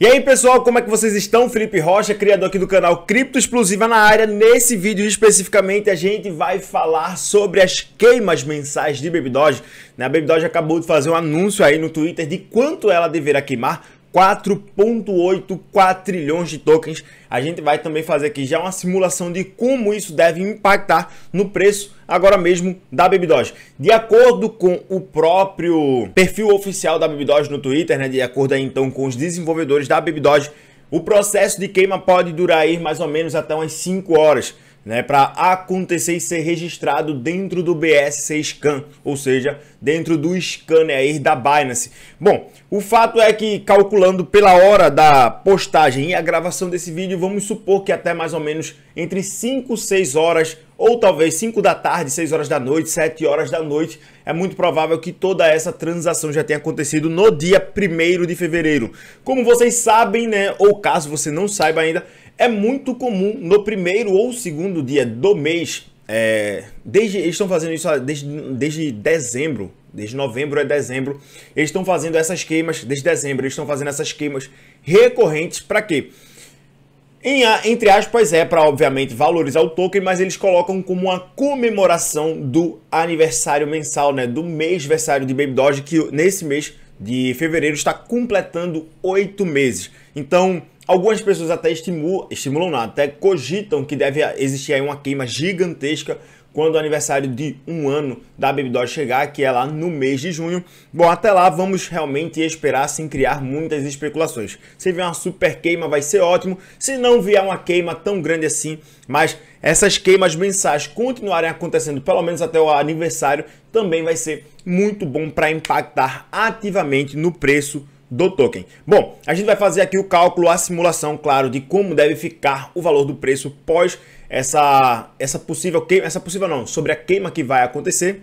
E aí pessoal, como é que vocês estão? Felipe Rocha, criador aqui do canal Cripto Explosiva na área. Nesse vídeo especificamente a gente vai falar sobre as queimas mensais de Baby Doge. Né? A Baby Doge acabou de fazer um anúncio aí no Twitter de quanto ela deverá queimar 4.8 trilhões de tokens. A gente vai também fazer aqui já uma simulação de como isso deve impactar no preço agora mesmo da Babydoge. De acordo com o próprio perfil oficial da Babydoge no Twitter, né, de acordo aí, então com os desenvolvedores da Babydoge, o processo de queima pode durar aí mais ou menos até umas 5 horas né, para acontecer e ser registrado dentro do BSC Scan, ou seja, dentro do scanner da Binance. Bom, o fato é que calculando pela hora da postagem e a gravação desse vídeo, vamos supor que até mais ou menos entre 5 e 6 horas ou talvez 5 da tarde, 6 horas da noite, 7 horas da noite, é muito provável que toda essa transação já tenha acontecido no dia 1 de fevereiro. Como vocês sabem, né, ou caso você não saiba ainda, é muito comum no primeiro ou segundo dia do mês, é, desde, eles estão fazendo isso desde, desde dezembro, desde novembro é dezembro, eles estão fazendo essas queimas, desde dezembro eles estão fazendo essas queimas recorrentes para quê? Em, entre aspas, é para obviamente valorizar o token, mas eles colocam como uma comemoração do aniversário mensal, né? Do mês versário de Baby Doge, que nesse mês de fevereiro está completando oito meses. Então, Algumas pessoas até estimulam, estimulam não, até cogitam que deve existir aí uma queima gigantesca quando o aniversário de um ano da Baby Doll chegar, que é lá no mês de junho. Bom, até lá vamos realmente esperar sem criar muitas especulações. Se vier uma super queima, vai ser ótimo. Se não vier uma queima tão grande assim, mas essas queimas mensais continuarem acontecendo, pelo menos até o aniversário, também vai ser muito bom para impactar ativamente no preço do token. Bom, a gente vai fazer aqui o cálculo, a simulação, claro, de como deve ficar o valor do preço pós essa, essa possível queima, essa possível não, sobre a queima que vai acontecer.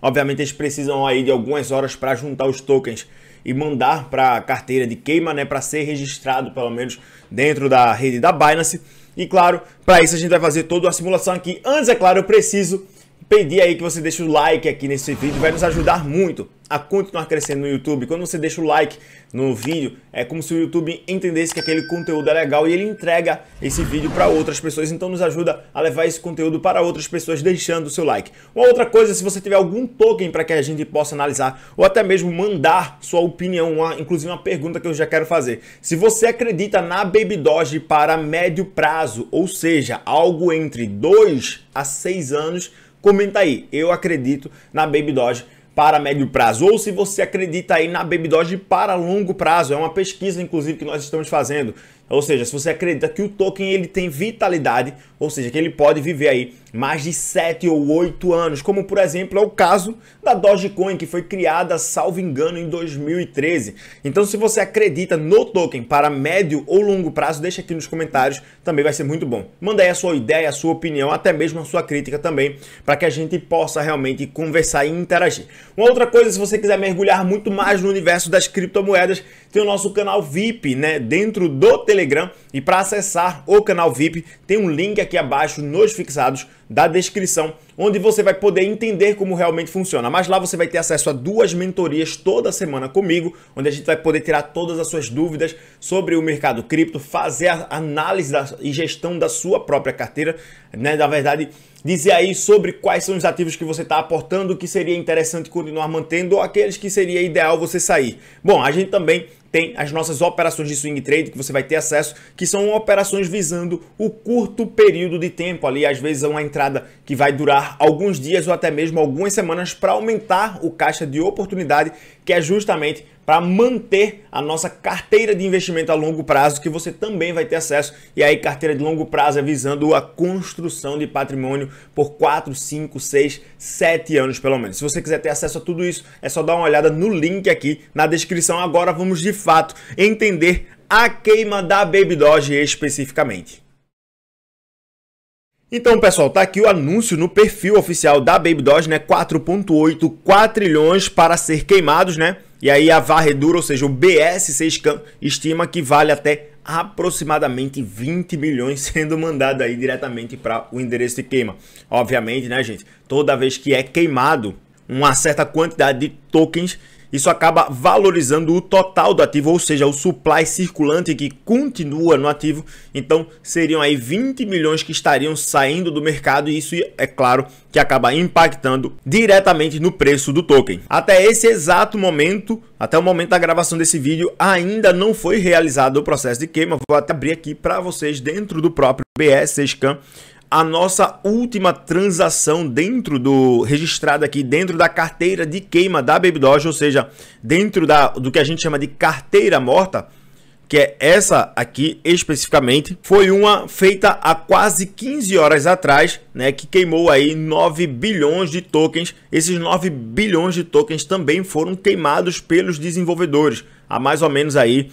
Obviamente eles precisam aí de algumas horas para juntar os tokens e mandar para a carteira de queima, né, para ser registrado pelo menos dentro da rede da Binance. E claro, para isso a gente vai fazer toda a simulação aqui. Antes, é claro, eu preciso pedir aí que você deixe o like aqui nesse vídeo, vai nos ajudar muito a continuar crescendo no YouTube. Quando você deixa o like no vídeo, é como se o YouTube entendesse que aquele conteúdo é legal e ele entrega esse vídeo para outras pessoas. Então nos ajuda a levar esse conteúdo para outras pessoas deixando o seu like. Uma outra coisa, se você tiver algum token para que a gente possa analisar ou até mesmo mandar sua opinião, uma, inclusive uma pergunta que eu já quero fazer. Se você acredita na Baby Doge para médio prazo, ou seja, algo entre 2 a 6 anos, Comenta aí, eu acredito na Baby Doge para médio prazo ou se você acredita aí na Baby Doge para longo prazo. É uma pesquisa inclusive que nós estamos fazendo. Ou seja, se você acredita que o token ele tem vitalidade, ou seja, que ele pode viver aí mais de 7 ou 8 anos, como por exemplo é o caso da Dogecoin, que foi criada, salvo engano, em 2013. Então, se você acredita no token para médio ou longo prazo, deixa aqui nos comentários, também vai ser muito bom. Manda aí a sua ideia, a sua opinião, até mesmo a sua crítica também, para que a gente possa realmente conversar e interagir. Uma outra coisa, se você quiser mergulhar muito mais no universo das criptomoedas, tem o nosso canal VIP, né, dentro do Telegram, e para acessar o canal VIP, tem um link aqui abaixo nos fixados da descrição, onde você vai poder entender como realmente funciona. Mas lá você vai ter acesso a duas mentorias toda semana comigo, onde a gente vai poder tirar todas as suas dúvidas sobre o mercado cripto, fazer a análise da, e gestão da sua própria carteira, né? Na verdade, dizer aí sobre quais são os ativos que você está aportando, que seria interessante continuar mantendo, ou aqueles que seria ideal você sair. Bom, a gente também tem as nossas operações de swing trade que você vai ter acesso, que são operações visando o curto período de tempo ali, às vezes é uma entrada que vai durar alguns dias ou até mesmo algumas semanas para aumentar o caixa de oportunidade que é justamente para manter a nossa carteira de investimento a longo prazo, que você também vai ter acesso. E aí, carteira de longo prazo é visando a construção de patrimônio por 4, 5, 6, 7 anos pelo menos. Se você quiser ter acesso a tudo isso, é só dar uma olhada no link aqui na descrição. Agora vamos de fato entender a queima da Baby Doge especificamente. Então, pessoal, tá aqui o anúncio no perfil oficial da Baby Doge, né? 4.8 quadrilhões para ser queimados, né? E aí a varredura, ou seja, o BS6CAM, estima que vale até aproximadamente 20 milhões sendo mandado aí diretamente para o endereço de queima. Obviamente, né, gente? Toda vez que é queimado uma certa quantidade de tokens isso acaba valorizando o total do ativo, ou seja, o supply circulante que continua no ativo. Então, seriam aí 20 milhões que estariam saindo do mercado e isso é claro que acaba impactando diretamente no preço do token. Até esse exato momento, até o momento da gravação desse vídeo, ainda não foi realizado o processo de queima. Vou até abrir aqui para vocês dentro do próprio BS Scan a nossa última transação dentro do registrada aqui dentro da carteira de queima da Baby Doge, ou seja, dentro da do que a gente chama de carteira morta, que é essa aqui especificamente, foi uma feita há quase 15 horas atrás, né, que queimou aí 9 bilhões de tokens. Esses 9 bilhões de tokens também foram queimados pelos desenvolvedores, há mais ou menos aí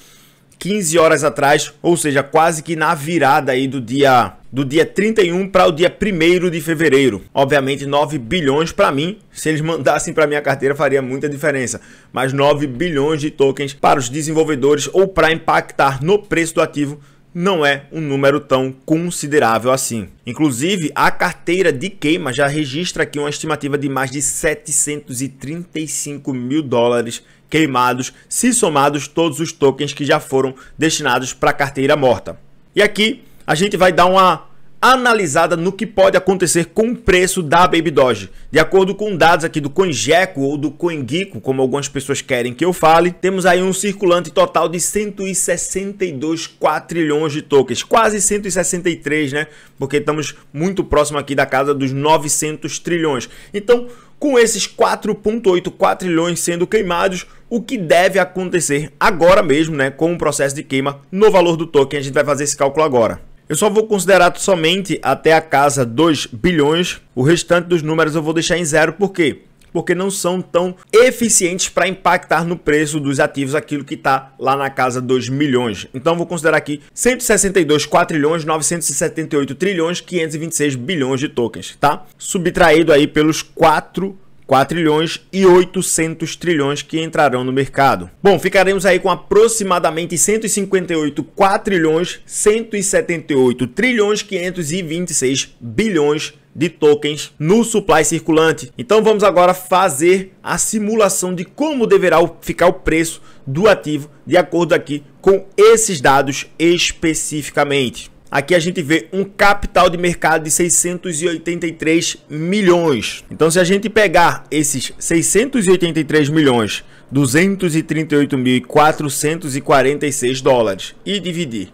15 horas atrás, ou seja, quase que na virada aí do dia do dia 31 para o dia 1 de fevereiro. Obviamente, 9 bilhões para mim, se eles mandassem para minha carteira faria muita diferença, mas 9 bilhões de tokens para os desenvolvedores ou para impactar no preço do ativo não é um número tão considerável assim. Inclusive, a carteira de queima já registra aqui uma estimativa de mais de 735 mil dólares queimados, se somados todos os tokens que já foram destinados para a carteira morta. E aqui a gente vai dar uma analisada no que pode acontecer com o preço da Baby Doge. De acordo com dados aqui do CoinGecko ou do CoinGeeko, como algumas pessoas querem que eu fale, temos aí um circulante total de 162 quatrilhões de tokens, quase 163, né? Porque estamos muito próximo aqui da casa dos 900 trilhões. Então, com esses 4.8 quatrilhões sendo queimados, o que deve acontecer agora mesmo, né, com o processo de queima no valor do token, a gente vai fazer esse cálculo agora. Eu só vou considerar somente até a casa 2 bilhões. O restante dos números eu vou deixar em zero, por quê? Porque não são tão eficientes para impactar no preço dos ativos aquilo que está lá na casa 2 milhões. Então vou considerar aqui 162 quatrilhões, 978 trilhões, 526 bilhões de tokens, tá? Subtraído aí pelos 4 4 trilhões e 800 trilhões que entrarão no mercado. Bom, ficaremos aí com aproximadamente 158 4 trilhões, 178 trilhões 526 bilhões de tokens no supply circulante. Então vamos agora fazer a simulação de como deverá ficar o preço do ativo de acordo aqui com esses dados especificamente. Aqui a gente vê um capital de mercado de 683 milhões. Então, se a gente pegar esses 683 milhões, 238.446 dólares e dividir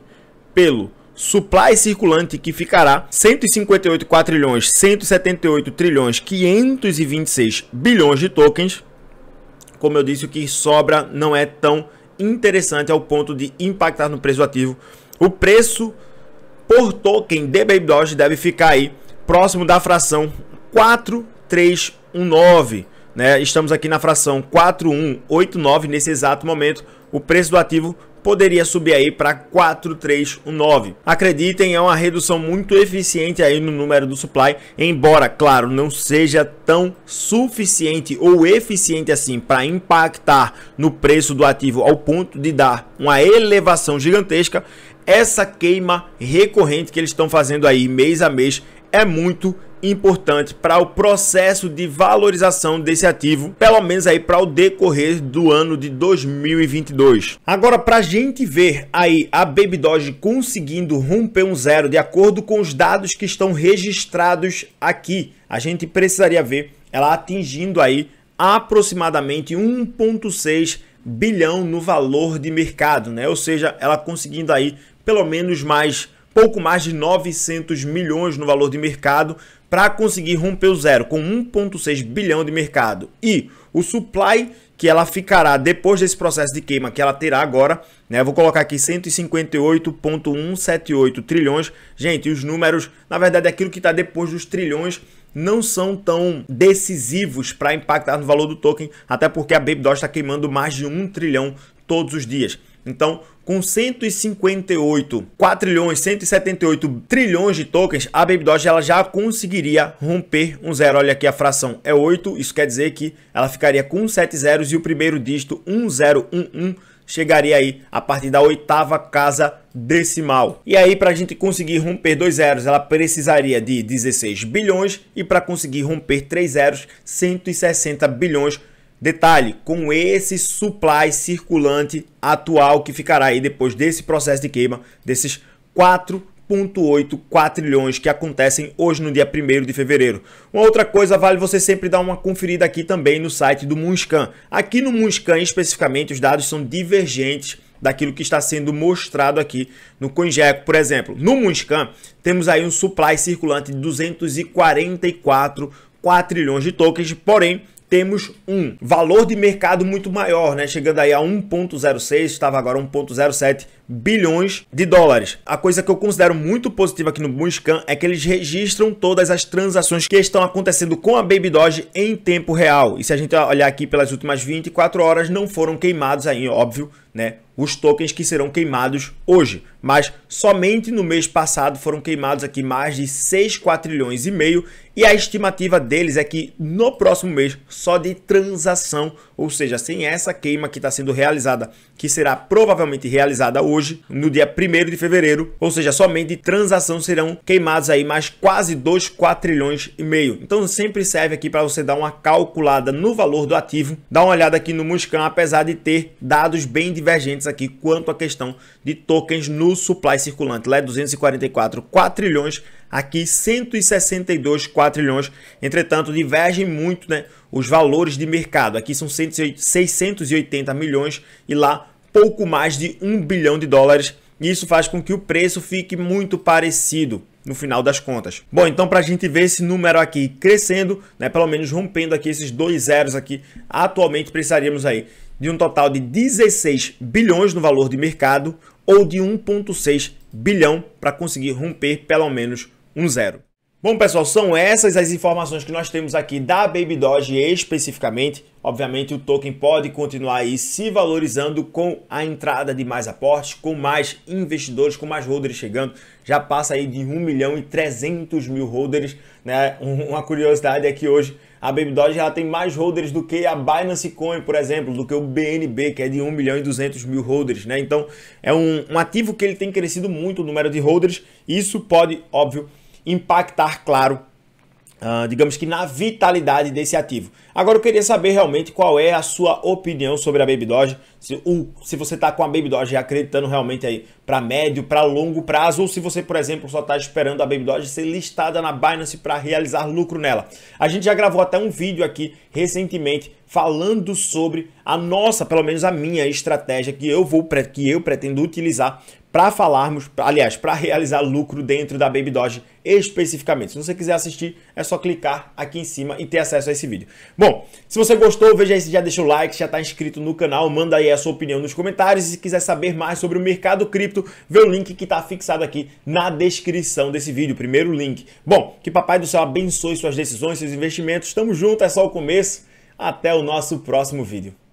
pelo supply circulante que ficará 158 trilhões, 178 trilhões, 526 bilhões de tokens. Como eu disse, o que sobra não é tão interessante ao ponto de impactar no preço ativo. O preço por token de Baby Doge deve ficar aí próximo da fração 4319. Né? Estamos aqui na fração 4189 nesse exato momento. O preço do ativo poderia subir aí para 4319. Acreditem, é uma redução muito eficiente aí no número do supply, embora, claro, não seja tão suficiente ou eficiente assim para impactar no preço do ativo ao ponto de dar uma elevação gigantesca essa queima recorrente que eles estão fazendo aí mês a mês é muito importante para o processo de valorização desse ativo, pelo menos aí para o decorrer do ano de 2022. Agora, para a gente ver aí a Baby Doge conseguindo romper um zero de acordo com os dados que estão registrados aqui, a gente precisaria ver ela atingindo aí aproximadamente 1.6 bilhão no valor de mercado, né? Ou seja, ela conseguindo aí pelo menos mais pouco mais de 900 milhões no valor de mercado para conseguir romper o zero com 1.6 bilhão de mercado. E o supply que ela ficará depois desse processo de queima que ela terá agora, né? Vou colocar aqui 158.178 trilhões. Gente, os números, na verdade, é aquilo que está depois dos trilhões não são tão decisivos para impactar no valor do token, até porque a Babydoll está queimando mais de um trilhão todos os dias. Então, com 158, 4 trilhões, 178 trilhões de tokens, a Baby ela já conseguiria romper um zero. Olha aqui a fração é 8, isso quer dizer que ela ficaria com 7 zeros e o primeiro dígito 1011 chegaria aí a partir da oitava casa decimal. E aí, para a gente conseguir romper dois zeros, ela precisaria de 16 bilhões e para conseguir romper três zeros, 160 bilhões. Detalhe, com esse supply circulante atual que ficará aí depois desse processo de queima, desses 4.84 1,8 quatrilhões que acontecem hoje no dia 1 de fevereiro. Uma outra coisa, vale você sempre dar uma conferida aqui também no site do Munscan. Aqui no Munscan especificamente os dados são divergentes daquilo que está sendo mostrado aqui no CoinGecko. Por exemplo, no Moonscan, temos aí um supply circulante de 244 4 trilhões de tokens, porém temos um valor de mercado muito maior, né? Chegando aí a 1.06, estava agora 1.07 bilhões de dólares. A coisa que eu considero muito positiva aqui no Boomiscan é que eles registram todas as transações que estão acontecendo com a Baby Doge em tempo real. E se a gente olhar aqui pelas últimas 24 horas, não foram queimados aí, óbvio, né? Os tokens que serão queimados hoje, mas somente no mês passado foram queimados aqui mais de 6 quatrilhões e meio e a estimativa deles é que no próximo mês só de transação, ou seja, sem essa queima que está sendo realizada, que será provavelmente realizada hoje hoje, no dia 1 de fevereiro, ou seja, somente transação serão queimados aí mais quase 2, 4 trilhões e meio. Então sempre serve aqui para você dar uma calculada no valor do ativo, dá uma olhada aqui no Muscan, apesar de ter dados bem divergentes aqui quanto à questão de tokens no supply circulante. Lá é 244, 4 trilhões, aqui 162 trilhões, Entretanto, divergem muito né, os valores de mercado. Aqui são 680 milhões e lá pouco mais de 1 bilhão de dólares. E isso faz com que o preço fique muito parecido no final das contas. Bom, então para a gente ver esse número aqui crescendo, né, pelo menos rompendo aqui esses dois zeros aqui, atualmente precisaríamos aí de um total de 16 bilhões no valor de mercado ou de 1.6 bilhão para conseguir romper pelo menos um zero. Bom, pessoal, são essas as informações que nós temos aqui da Baby Doge especificamente. Obviamente, o token pode continuar aí se valorizando com a entrada de mais aportes, com mais investidores, com mais holders chegando. Já passa aí de 1 milhão e 300 mil holders. Né? Uma curiosidade é que hoje a Baby Doge ela tem mais holders do que a Binance Coin, por exemplo, do que o BNB, que é de 1 milhão e 200 mil holders, né? Então, é um, um, ativo que ele tem crescido muito o número de holders. Isso pode, óbvio, impactar, claro, Uh, digamos que na vitalidade desse ativo. Agora eu queria saber realmente qual é a sua opinião sobre a Baby Doge, se, ou, se você está com a Baby Doge acreditando realmente aí para médio, para longo prazo, ou se você, por exemplo, só está esperando a Baby Doge ser listada na Binance para realizar lucro nela. A gente já gravou até um vídeo aqui recentemente falando sobre a nossa, pelo menos a minha estratégia que eu vou que eu pretendo utilizar para falarmos, aliás, para realizar lucro dentro da Baby Doge especificamente. Se você quiser assistir, é só clicar aqui em cima e ter acesso a esse vídeo. Bom, se você gostou, veja aí se já deixa o like, se já está inscrito no canal, manda aí a sua opinião nos comentários. E se quiser saber mais sobre o mercado cripto, vê o link que está fixado aqui na descrição desse vídeo, primeiro link. Bom, que Papai do Céu abençoe suas decisões, seus investimentos. Tamo junto, é só o começo. Até o nosso próximo vídeo.